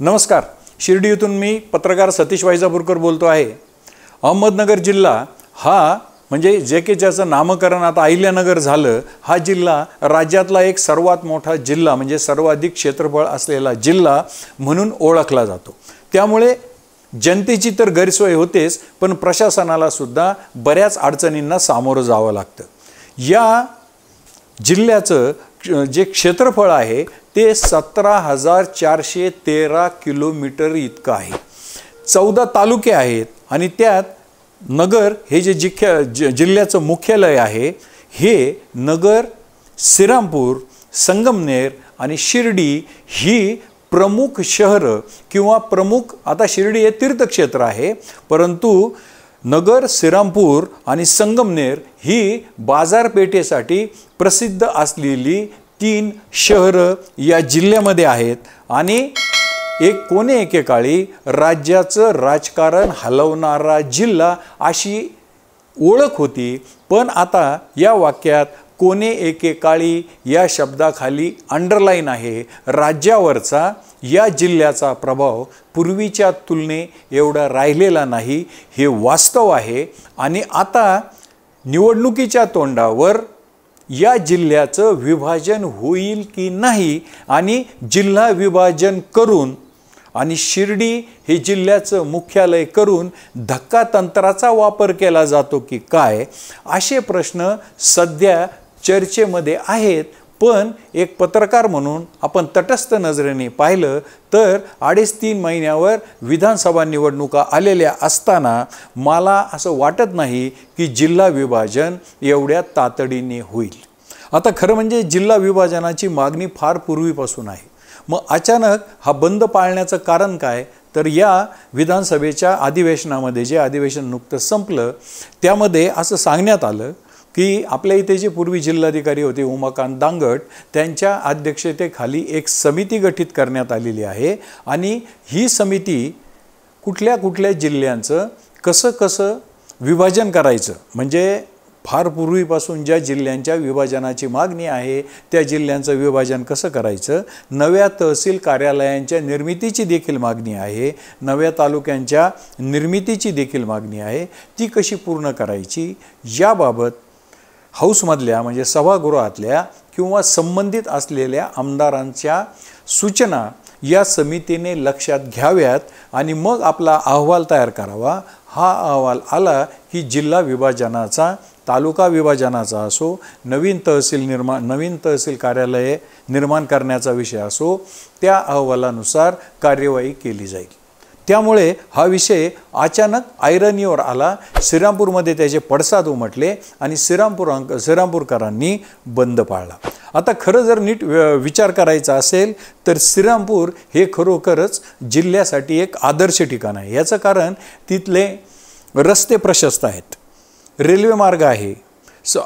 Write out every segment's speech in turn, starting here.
नमस्कार शिर्डीतून मी पत्रकार सतीश वाईजापूरकर बोलतो आहे अहमदनगर जिल्हा हा म्हणजे जे की ज्याचं नामकरण आता अहिल्यानगर झालं हा जिल्हा राज्यातला एक सर्वात मोठा जिल्हा म्हणजे सर्वाधिक क्षेत्रफळ असलेला जिल्हा म्हणून ओळखला जातो त्यामुळे जनतेची तर गैरसोय होतेच पण प्रशासनालासुद्धा बऱ्याच अडचणींना सामोरं जावं लागतं या जिल्ह्याचं जे क्षेत्रफळ आहे ते सतरा हजार चारशे तेरा किलोमीटर इतकं आहे चौदा तालुके आहेत आणि त्यात नगर हे जे जिख्या ज जिल्ह्याचं मुख्यालय आहे हे नगर श्रीरामपूर संगमनेर आणि शिर्डी ही प्रमुख शहरं किंवा प्रमुख आता शिर्डी हे तीर्थक्षेत्र आहे परंतु नगर श्रीरामपूर आणि संगमनेर ही बाजारपेठेसाठी प्रसिद्ध असलेली तीन शहरं या जिल्ह्यामध्ये आहेत आणि एक कोणे एकेकाळी राज्याचं राजकारण हलवणारा जिल्हा अशी ओळख होती पण आता या वाक्यात कोणे एकेकाळी या शब्दाखाली अंडरलाईन आहे राज्यावरचा या जिल्ह्याचा प्रभाव पूर्वीच्या तुलने एवढा राहिलेला नाही हे वास्तव आहे आणि आता निवडणुकीच्या तोंडावर या जिल्ह्याचं विभाजन होईल की नाही आणि जिल्हा विभाजन करून आणि शिर्डी हे जिल्ह्याचं मुख्यालय करून धक्का तंत्राचा वापर केला जातो की काय असे प्रश्न सध्या चर्चेमध्ये आहेत पण एक पत्रकार म्हणून आपण तटस्थ नजरेने पाहिलं तर अडीच तीन महिन्यावर विधानसभा निवडणुका आलेल्या असताना मला असं वाटत नाही की जिल्हा विभाजन एवढ्या तातडीने होईल आता खरं म्हणजे जिल्हा विभाजनाची मागणी फार पूर्वीपासून आहे मग अचानक हा बंद पाळण्याचं कारण काय तर या विधानसभेच्या अधिवेशनामध्ये जे अधिवेशन नुकतं संपलं त्यामध्ये असं सांगण्यात आलं की आपल्या इथे जे पूर्वी जिल्हाधिकारी होते उमाकांत दांगट त्यांच्या अध्यक्षतेखाली एक समिती गठीत करण्यात आलेली आहे आणि ही समिती कुठल्या कुठल्या जिल्ह्यांचं कसं कसं विभाजन करायचं म्हणजे फार पूर्वीपासून ज्या जिल्ह्यांच्या विभाजनाची मागणी आहे त्या जिल्ह्यांचं विभाजन कसं करायचं नव्या तहसील कार्यालयांच्या निर्मितीची देखील मागणी आहे नव्या तालुक्यांच्या निर्मितीची देखील मागणी आहे ती कशी पूर्ण करायची याबाबत हाऊसमधल्या म्हणजे सभागृहातल्या किंवा संबंधित असलेल्या आमदारांच्या सूचना या समितीने लक्षात घ्याव्यात आणि मग आपला अहवाल तयार करावा हा अहवाल आला की जिल्हा विभाजनाचा तालुका विभाजनाचा असो नवीन तहसील निर्माण नवीन तहसील कार्यालये निर्माण करण्याचा विषय असो त्या अहवालानुसार कार्यवाही केली जाईल त्यामुळे हा विषय अचानक आयरनीवर आला श्रीरामपूरमध्ये त्याचे पडसाद उमटले आणि श्रीरामपूर श्रीरामपूरकरांनी बंद पाळला आता खरं जर नीट विचार करायचा असेल तर श्रीरामपूर हे खरोखरच जिल्ह्यासाठी एक आदर्श ठिकाण आहे याचं कारण तिथले रस्ते प्रशस्त आहेत रेल्वे मार्ग आहे स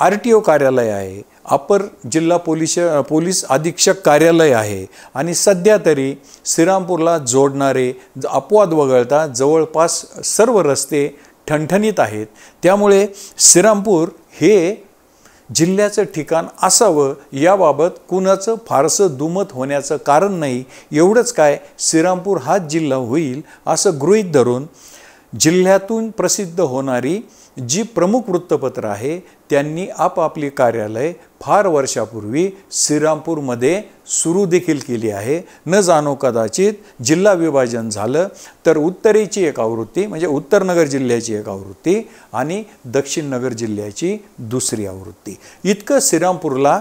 आर टी ओ कार्यालय आहे अपर जिल्हा पोलिस पोलीस अधीक्षक कार्यालय आहे आणि सध्या तरी श्रीरामपूरला जोडणारे अपवाद वगळता जवळपास सर्व रस्ते ठणठणीत आहेत त्यामुळे श्रीरामपूर हे जिल्ह्याचं ठिकाण असावं याबाबत कुणाचं फारसं दुमत होण्याचं कारण नाही एवढंच काय श्रीरामपूर हाच जिल्हा होईल असं गृहीत धरून जिल्ह्यातून प्रसिद्ध होणारी जी प्रमुख वृत्तपत्र आहे त्यांनी आपापली कार्यालय फार वर्षापूर्वी श्रीरामपूरमध्ये सुरू देखील केली आहे न जाणो कदाचित जिल्हा विभाजन झालं तर उत्तरेची एक आवृत्ती म्हणजे उत्तरनगर जिल्ह्याची एक आवृत्ती आणि दक्षिण नगर जिल्ह्याची दुसरी आवृत्ती इतकं श्रीरामपूरला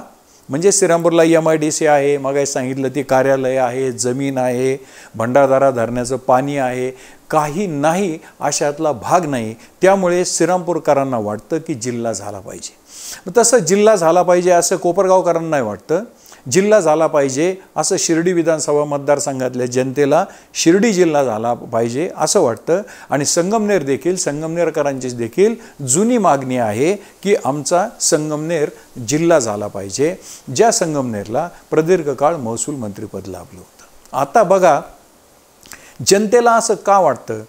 म्हणजे श्रीरामपूरला एम आय डी सी आहे मग सांगितलं ती कार्यालय आहे जमीन आहे भंडारदारा धरण्याचं पाणी आहे काही नाही अशातला भाग नाही त्यामुळे श्रीरामपूरकरांना वाटतं की जिल्हा झाला पाहिजे तसं जिल्हा झाला पाहिजे असं कोपरगावकरांनाही वाटतं जिल्हा झाला पाहिजे असं शिर्डी विधानसभा मतदारसंघातल्या जनतेला शिर्डी जिल्हा झाला पाहिजे असं वाटतं आणि संगमनेर देखील संगमनेरकरांची देखील जुनी मागणी आहे की आमचा संगमनेर जिल्हा झाला पाहिजे ज्या संगमनेरला प्रदीर्घ काळ महसूल मंत्रिपद लाभलं होतं आता बघा जनतेला असं का वाटतं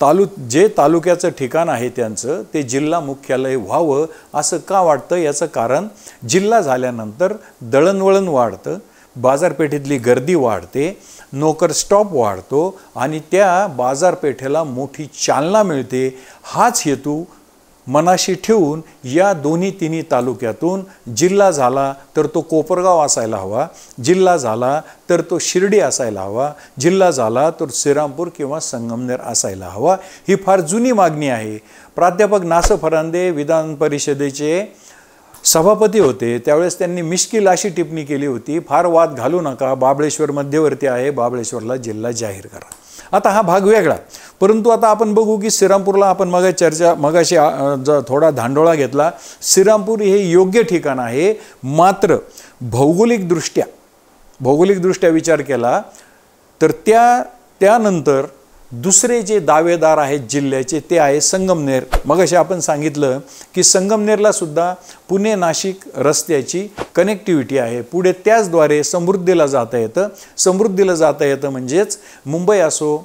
तालु जे तालुक्याचं ठिकाण आहे त्यांचं ते जिल्हा मुख्यालय व्हावं असं का वाटतं याचं कारण जिल्हा झाल्यानंतर दळणवळण वाढतं बाजारपेठेतली गर्दी वाढते नोकर स्टॉप वाढतो आणि त्या बाजारपेठेला मोठी चालना मिळते हाच हेतू मनाशी ठेवून या दोन्ही तिन्ही तालुक्यातून जिल्हा झाला तर तो कोपरगाव असायला हवा जिल्हा झाला तर तो शिर्डी असायला हवा जिल्हा झाला तर श्रीरामपूर किंवा संगमनेर असायला हवा ही फार जुनी मागणी आहे प्राध्यापक नास फरांदे विधान परिषदेचे सभापती होते त्यावेळेस त्यांनी मिश्किल अशी टिप्पणी केली होती फार वाद घालू नका बाबळेश्वर मध्यवर्ती आहे बाबळेश्वरला जिल्हा जाहीर करा आता हा भाग वेगळा परंतु आता आपण बघू की श्रीरामपूरला आपण मग चर्चा मगाशी थोडा धांडोळा घेतला श्रीरामपूर हे योग्य ठिकाण आहे मात्र भौगोलिकदृष्ट्या भौगोलिकदृष्ट्या विचार केला तर त्या त्यानंतर दुसरे जे दावेदार आहेत जिल्ह्याचे ते आहे संगमनेर मग असे आपण सांगितलं की संगमनेरला सुद्धा पुणे नाशिक रस्त्याची कनेक्टिव्हिटी आहे पुढे त्याचद्वारे समृद्धीला जाता येतं समृद्धीला जाता येतं म्हणजेच मुंबई असो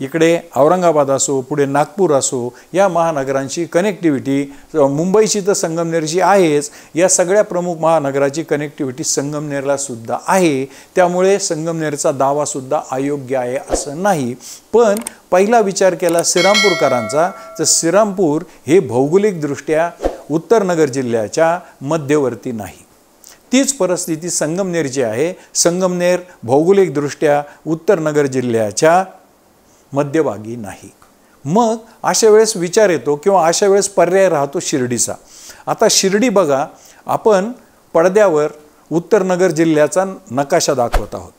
इकडे औरंगाबाद असो पुढे नागपूर असो या महानगरांची कनेक्टिव्हिटी मुंबईची तर संगमनेरची आहेच या सगळ्या प्रमुख महानगराची कनेक्टिव्हिटी संगमनेरला सुद्धा आहे त्यामुळे संगमनेरचा दावासुद्धा अयोग्य आहे असं नाही पण पहिला विचार केला श्रीरामपूरकरांचा तर श्रीरामपूर हे भौगोलिकदृष्ट्या उत्तरनगर जिल्ह्याच्या मध्यवर्ती नाही तीच परिस्थिती संगमनेरची आहे संगमनेर भौगोलिकदृष्ट्या उत्तरनगर जिल्ह्याच्या मध्यभागी नाही मग अशा वेळेस विचार येतो किंवा अशा वेळेस पर्याय राहतो शिर्डीचा आता शिर्डी बघा आपण पडद्यावर उत्तरनगर जिल्ह्याचा नकाशा दाखवत आहोत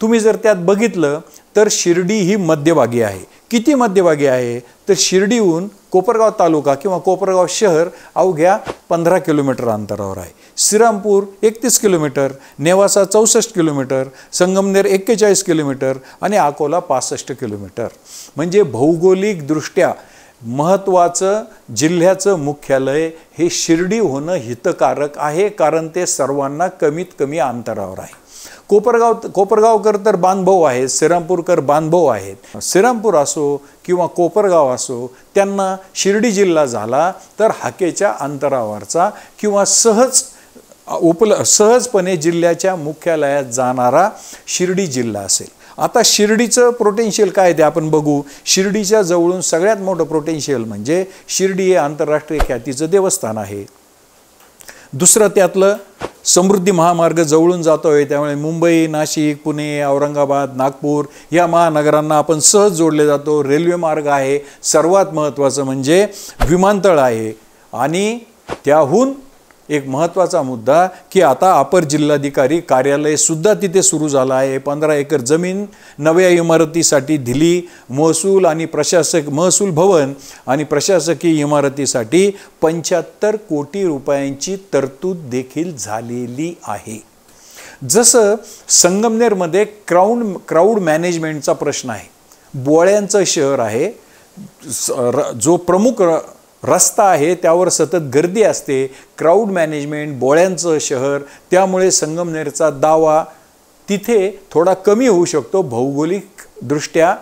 तुम्ही जर त्यात बघितलं तर शिर्डी ही मध्यभागी आहे किती मध्यभागी आहे तर शिर्डीहून कोपरगाव तालुका किंवा कोपरगाव शहर अवघ्या पंधरा किलोमीटर अंतरावर आहे श्रीरामपूर एकतीस किलोमीटर नेवासा चौसष्ट किलोमीटर संगमनेर एक्केचाळीस किलोमीटर आणि अकोला पासष्ट किलोमीटर म्हणजे भौगोलिकदृष्ट्या महत्त्वाचं जिल्ह्याचं मुख्यालय हे शिर्डी होणं हितकारक आहे कारण ते सर्वांना कमीत कमी अंतरावर आहे कोपरगाव कोपरगावकर तर बांधभाऊ आहेत श्रीरामपूरकर बांधभाऊ आहेत श्रीरामपूर असो किंवा कोपरगाव असो त्यांना शिर्डी जिल्हा झाला तर हाकेच्या अंतरावरचा किंवा सहज उपल सहजपणे जिल्ह्याच्या मुख्यालयात जाणारा शिर्डी जिल्हा असेल आता शिर्डीचं प्रोटेन्शियल काय ते आपण बघू शिर्डीच्या जवळून सगळ्यात मोठं प्रोटेन्शियल म्हणजे शिर्डी हे आंतरराष्ट्रीय ख्यातीचं देवस्थान आहे दुसरं त्यातलं समृद्धी महामार्ग जवळून जातो आहे त्यामुळे मुंबई नाशिक पुणे औरंगाबाद नागपूर या महानगरांना आपण सहज जोडले जातो रेल्वे मार्ग आहे सर्वात महत्त्वाचं म्हणजे विमानतळ आहे आणि त्याहून एक महत्त्वाचा मुद्दा की आता अपर जिल्हाधिकारी कार्यालयसुद्धा तिथे सुरू झालं आहे पंधरा एकर जमीन नव्या इमारतीसाठी दिली महसूल आणि प्रशासक महसूल भवन आणि प्रशासकीय इमारतीसाठी पंच्याहत्तर कोटी रुपयांची तरतूद देखील झालेली आहे जसं संगमनेरमध्ये क्राऊड क्राऊड मॅनेजमेंटचा प्रश्न आहे बोळ्यांचं शहर आहे जो प्रमुख रस्ता आहे त्यावर सतत गर्दी असते क्राऊड मॅनेजमेंट बोळ्यांचं शहर त्यामुळे संगमनेरचा दावा तिथे थोडा कमी होऊ शकतो भौगोलिकदृष्ट्या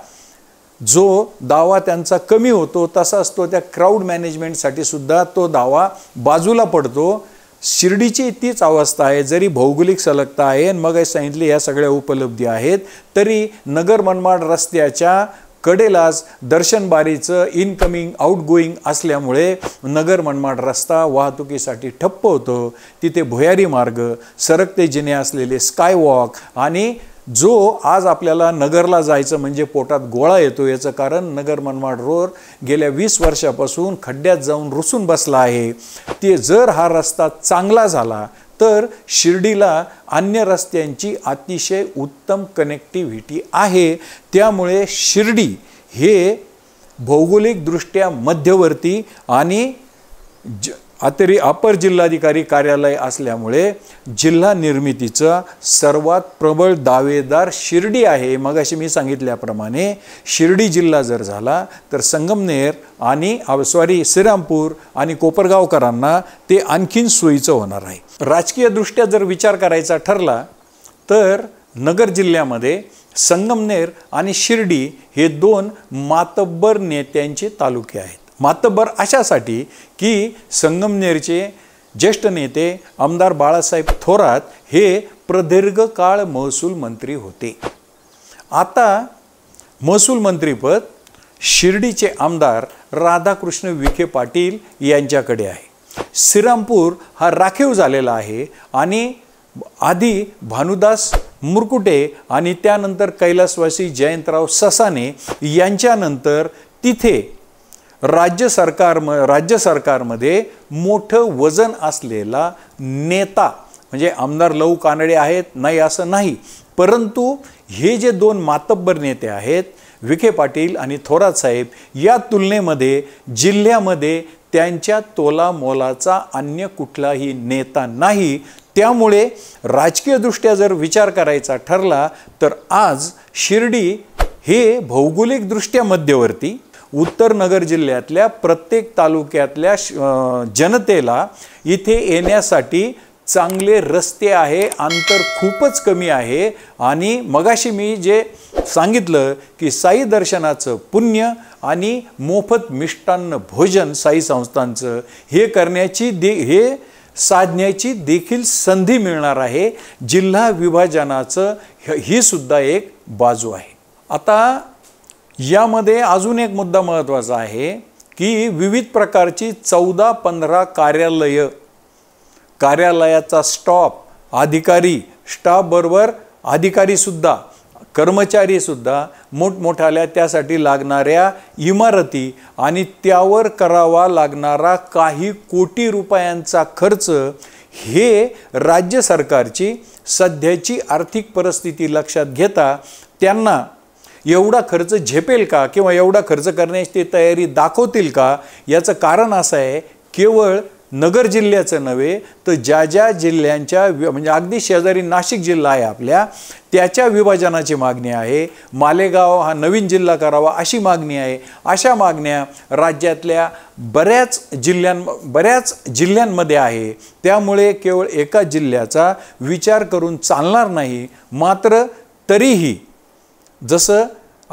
जो दावा त्यांचा कमी होतो तसाच तो त्या क्राऊड मॅनेजमेंटसाठी सुद्धा तो दावा बाजूला पडतो शिर्डीची तीच अवस्था आहे जरी भौगोलिक सलगता आहे मग सांगितली या सगळ्या उपलब्धी आहेत तरी नगर मनमाड रस्त्याच्या कडेलाच दर्शनबारीचं इनकमिंग आउटगोईंग असल्यामुळे नगर मनमाड रस्ता वाहतुकीसाठी ठप्प होतो तिथे भुयारी मार्ग सरकते जिने असलेले स्कायवॉक आणि जो आज आपल्याला नगरला जायचं म्हणजे पोटात गोळा येतो याचं कारण नगर मनमाड रोड गेल्या वीस वर्षापासून खड्ड्यात जाऊन रुसून बसला आहे ते जर हा रस्ता चांगला झाला तर शिर्डीला अन्य रस्त्यांची अतिशय उत्तम कनेक्टिव्हिटी आहे त्यामुळे शिर्डी हे भौगोलिकदृष्ट्या मध्यवर्ती आणि ज अतरी अपर जिल्हाधिकारी कार्यालय असल्यामुळे जिल्हा निर्मितीचा सर्वात प्रबळ दावेदार शिर्डी आहे मग अशी मी सांगितल्याप्रमाणे शिर्डी जिल्हा जर झाला तर संगमनेर आणि सॉरी श्रीरामपूर आणि कोपरगावकरांना ते आणखीन सोयीचं होणार आहे राजकीयदृष्ट्या जर विचार करायचा ठरला तर नगर जिल्ह्यामध्ये संगमनेर आणि शिर्डी हे दोन मातब्बर नेत्यांचे तालुके आहेत मातबर अशासाठी की संगमनेरचे ज्येष्ठ नेते आमदार बाळासाहेब थोरात हे प्रदीर्घ काळ महसूल मंत्री होते आता महसूल मंत्रीपद शिर्डीचे आमदार राधाकृष्ण विखे पाटील यांच्याकडे आहे श्रीरामपूर हा राखीव झालेला आहे आणि आधी भानुदास मुरकुटे आणि त्यानंतर कैलासवासी जयंतराव ससाने यांच्यानंतर तिथे राज्य सरकार म राज्य सरकारमध्ये मोठं वजन असलेला नेता म्हणजे आमदार लऊ कानडे आहेत नाही असं नाही परंतु हे जे दोन मातब्बर नेते आहेत विखे पाटील आणि थोरात साहेब या तुलनेमध्ये जिल्ह्यामध्ये त्यांच्या तोला मोलाचा अन्य कुठलाही नेता नाही त्यामुळे राजकीयदृष्ट्या जर विचार करायचा ठरला तर आज शिर्डी हे भौगोलिकदृष्ट्या मध्यवर्ती उत्तर नगर जिल्ह्यातल्या प्रत्येक तालुक्यातल्या जनतेला इथे येण्यासाठी चांगले रस्ते आहे अंतर खूपच कमी आहे आणि मगाशी मी जे सांगितलं की साई दर्शनाचं पुण्य आणि मोफत मिष्टान्न भोजन साई संस्थांचं हे करण्याची दे हे साधण्याची देखील संधी मिळणार आहे जिल्हा विभाजनाचं ही सुद्धा एक बाजू आहे आता यामध्ये अजून एक मुद्दा महत्त्वाचा आहे की विविध प्रकारची चौदा पंधरा कार्यालयं कार्यालयाचा स्टॉप अधिकारी स्टाफबरोबर अधिकारीसुद्धा कर्मचारीसुद्धा मोठमोठाल्या त्यासाठी लागणाऱ्या इमारती आणि त्यावर करावा लागणारा काही कोटी रुपयांचा खर्च हे राज्य सरकारची सध्याची आर्थिक परिस्थिती लक्षात घेता त्यांना एवढा खर्च झेपेल का किंवा एवढा खर्च करण्याची ते तयारी दाखवतील का याचं कारण असं आहे केवळ नगर जिल्ह्याचं नव्हे तर ज्या ज्या जिल्ह्यांच्या म्हणजे अगदी शेजारी नाशिक जिल्हा आहे आपल्या त्याच्या विभाजनाची मागणी आहे मालेगाव हा नवीन जिल्हा करावा अशी मागणी आहे अशा मागण्या राज्यातल्या बऱ्याच जिल्ह्यां बऱ्याच जिल्ह्यांमध्ये आहे त्यामुळे केवळ एका जिल्ह्याचा विचार करून चालणार नाही मात्र तरीही जसं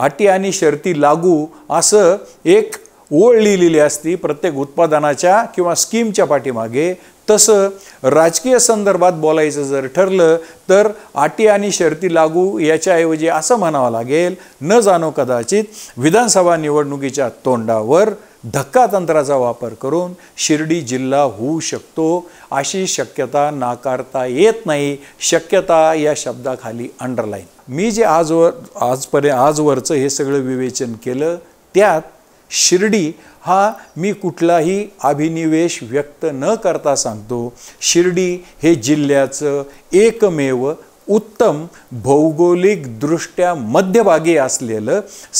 अटी आणि शर्ती लागू असं एक ओळ लिहिलेली असती प्रत्येक उत्पादनाच्या किंवा स्कीमच्या पाठीमागे तसं राजकीय संदर्भात बोलायचं जर ठरलं तर अटी आणि शर्ती लागू याच्याऐवजी असं म्हणावं लागेल न जाणो कदाचित विधानसभा निवडणुकीच्या तोंडावर धक्का तंत्राचा वापर करून शिर्डी जिल्हा होऊ शकतो अशी शक्यता नाकारता येत नाही शक्यता या शब्दाखाली अंडरलाईन मी जे आजवर आजपर्यंत आजवरचं हे सगळं विवेचन केलं त्यात शिर्डी हा मी कुठलाही अभिनिवेश व्यक्त न करता सांगतो शिर्डी हे जिल्ह्याचं एकमेव उत्तम भौगोलिकदृष्ट्या मध्यभागी असलेलं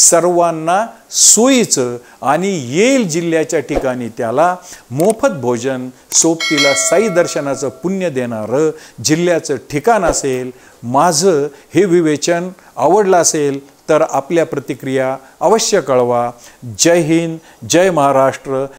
सर्वांना सोयीचं आणि येईल जिल्ह्याच्या ठिकाणी त्याला मोफत भोजन सोबतीला साई दर्शनाचं पुण्य देणारं जिल्ह्याचं ठिकाण असेल माझं हे विवेचन आवडलं असेल तर आपल्या प्रतिक्रिया अवश्य कळवा जय हिंद जय महाराष्ट्र